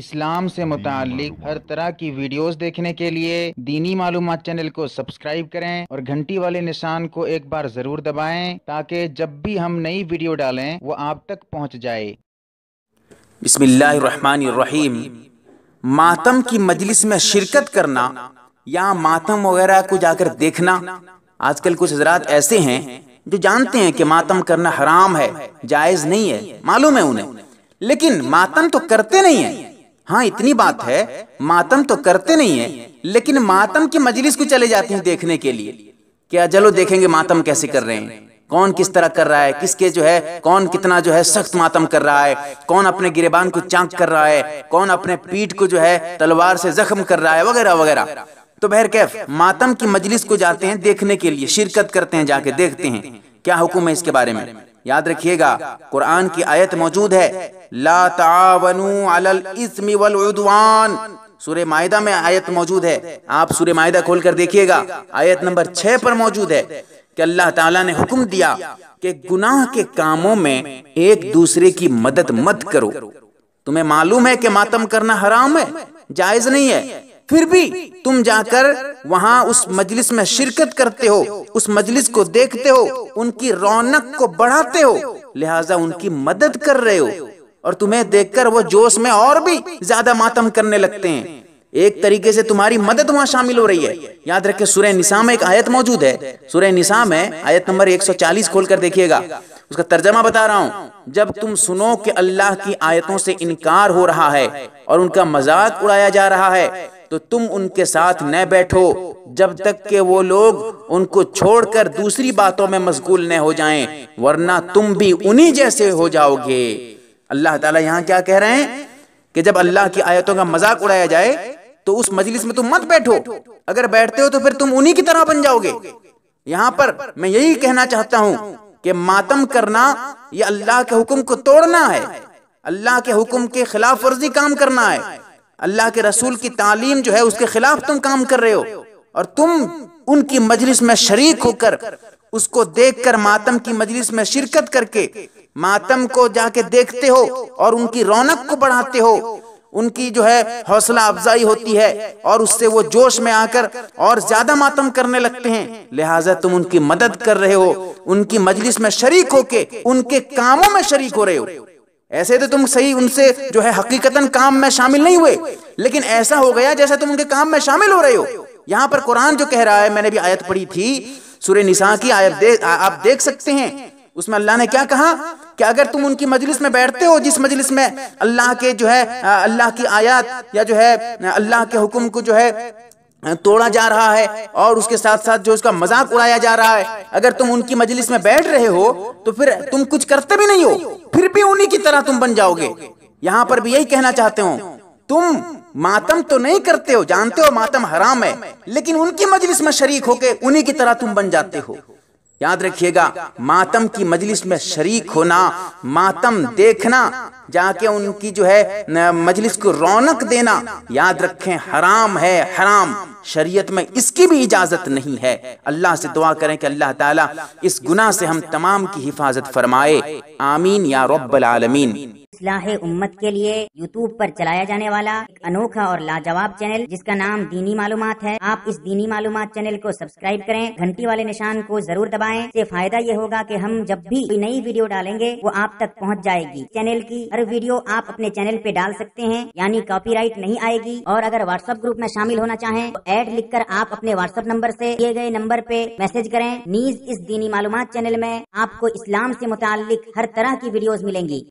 इस्लाम से मुतालिक हर तरह की वीडियोस देखने के लिए दीनी मालूम चैनल को सब्सक्राइब करें और घंटी वाले निशान को एक बार ज़रूर दबाएं ताकि जब भी हम नई वीडियो डालें वो आप तक पहुंच जाए बिस्मिल्लाहिर्रहमानिर्रहीम मातम की मजलिस में शिरकत करना या मातम वगैरह को जाकर देखना आजकल कुछ हजरात ऐसे हैं जो जानते हैं कि मातम करना हराम है जायज़ नहीं है मालूम है उन्हें लेकिन मातम तो करते नहीं है हाँ इतनी बात है मातम तो करते नहीं है लेकिन मातम की मजलिस को चले जाती हैं देखने के लिए क्या चलो देखेंगे मातम कैसे कर रहे हैं कौन किस तरह कर रहा है किसके जो है कौन कितना जो है सख्त मातम कर रहा है कौन अपने गिरेबान को चाक कर रहा है कौन अपने पीठ को जो है तलवार से जख्म कर रहा है वगैरह वगैरह तो बहर कैफ मातम की मजलिस को जाते हैं देखने के लिए शिरकत करते हैं जाके देखते हैं क्या हुक्म है इसके बारे में याद रखिएगा कुरान की आयत मौजूद है ला तावनु अलल इसमी वल उदवान सूर्य मायदा में आयत मौजूद है आप सूर्य मायदा खोल कर देखिएगा आयत नंबर छह पर मौजूद है कि अल्लाह ताला ने हुक्म दिया कि गुनाह के कामों में एक दूसरे की मदद मत करो तुम्हें मालूम है कि मातम करना हराम है जायज नहीं है फिर भी तुम जाकर वहाँ उस मजलिस में शिरकत करते हो उस मजलिस को देखते हो उनकी रौनक को बढ़ाते हो लिहाजा उनकी मदद कर रहे हो और तुम्हें देखकर वो जोश में और भी ज्यादा मातम करने लगते हैं एक तरीके से तुम्हारी मदद वहाँ शामिल हो रही है याद रखे सूर्य निशा में एक आयत मौजूद है सूर्य निशा में आयत नंबर 140 खोलकर देखिएगा उसका तर्जमा बता रहा हूँ जब तुम सुनो कि अल्लाह की आयतों से इनकार हो रहा है और उनका मजाक उड़ाया जा रहा है तो तुम उनके साथ न बैठो जब तक के वो लोग उनको छोड़कर दूसरी बातों में मशगूल न हो जाएं वरना तुम भी उन्हीं जैसे हो जाओगे अल्लाह ताला यहाँ क्या कह रहे हैं कि जब अल्लाह की आयतों का मजाक उड़ाया जाए तो उस मजलिस में तुम मत बैठो अगर बैठते हो तो फिर तुम उन्हीं की तरह बन जाओगे यहाँ पर मैं यही कहना चाहता हूँ कि मातम करना ये अल्लाह के हुक्म को तोड़ना है अल्लाह के हुक्म के खिलाफ वर्जी काम करना है अल्लाह के रसूल की तालीम जो है उसके खिलाफ तुम काम कर रहे हो और तुम उनकी मजलिस में शरीक होकर उसको देखकर मातम की मजलिस में शिरकत करके मातम को जाके देखते हो और उनकी रौनक को बढ़ाते हो उनकी जो है हौसला अफजाई होती है और उससे वो जोश में आकर और ज्यादा मातम करने लगते हैं लिहाजा तुम उनकी मदद कर रहे हो उनकी मजलिस में शरीक होके उनके कामों में शरीक हो रहे हो ऐसे तो तुम सही उनसे जो है हकीकतन काम में शामिल नहीं हुए लेकिन ऐसा हो गया जैसे तुम उनके काम में शामिल हो रहे हो यहाँ पर कुरान जो कह रहा है मैंने भी आयत पढ़ी थी सूर्य निशा की आयत दे, आ, आप देख सकते हैं उसमें अल्लाह ने क्या कहा कि अगर तुम उनकी मजलिस में बैठते हो जिस मजलिस में अल्लाह के जो है अल्लाह की आयत या जो है अल्लाह के हुक्म को जो है तोड़ा जा रहा है और उसके साथ साथ जो उसका मजाक उड़ाया जा रहा है अगर तुम उनकी मजलिस में बैठ रहे हो तो फिर तुम कुछ करते भी नहीं हो फिर भी उन्हीं की तरह तुम बन जाओगे यहाँ पर भी यही कहना चाहते हो तुम मातम तो नहीं करते हो जानते हो मातम हराम है लेकिन उनकी मजलिस में शरीक होके उन्हीं की तरह तुम बन जाते हो याद रखिएगा मातम की मजलिस में शरीक होना मातम देखना जाके उनकी जो है मजलिस को रौनक देना याद रखें हराम है हराम शरीयत में इसकी भी इजाज़त नहीं है अल्लाह से दुआ करें कि अल्लाह ताला इस गुनाह से हम तमाम की हिफाजत फरमाए आमीन या रब्बल आलमीन इसलाह उम्मत के लिए यूट्यूब पर चलाया जाने वाला एक अनोखा और लाजवाब चैनल जिसका नाम दीनी मालूम है आप इस दीनी मालूम चैनल को सब्सक्राइब करें घंटी वाले निशान को जरूर दबाएं ऐसी फायदा ये होगा कि हम जब भी कोई नई वीडियो डालेंगे वो आप तक पहुंच जाएगी चैनल की हर वीडियो आप अपने चैनल पे डाल सकते हैं यानी कॉपी नहीं आएगी और अगर व्हाट्सएप ग्रुप में शामिल होना चाहें तो ऐड कर आप अपने व्हाट्सएप नंबर ऐसी दिए गए नंबर पे मैसेज करें नीज इस दीनी मालूम चैनल में आपको इस्लाम से मुतालिक हर तरह की वीडियोस मिलेंगी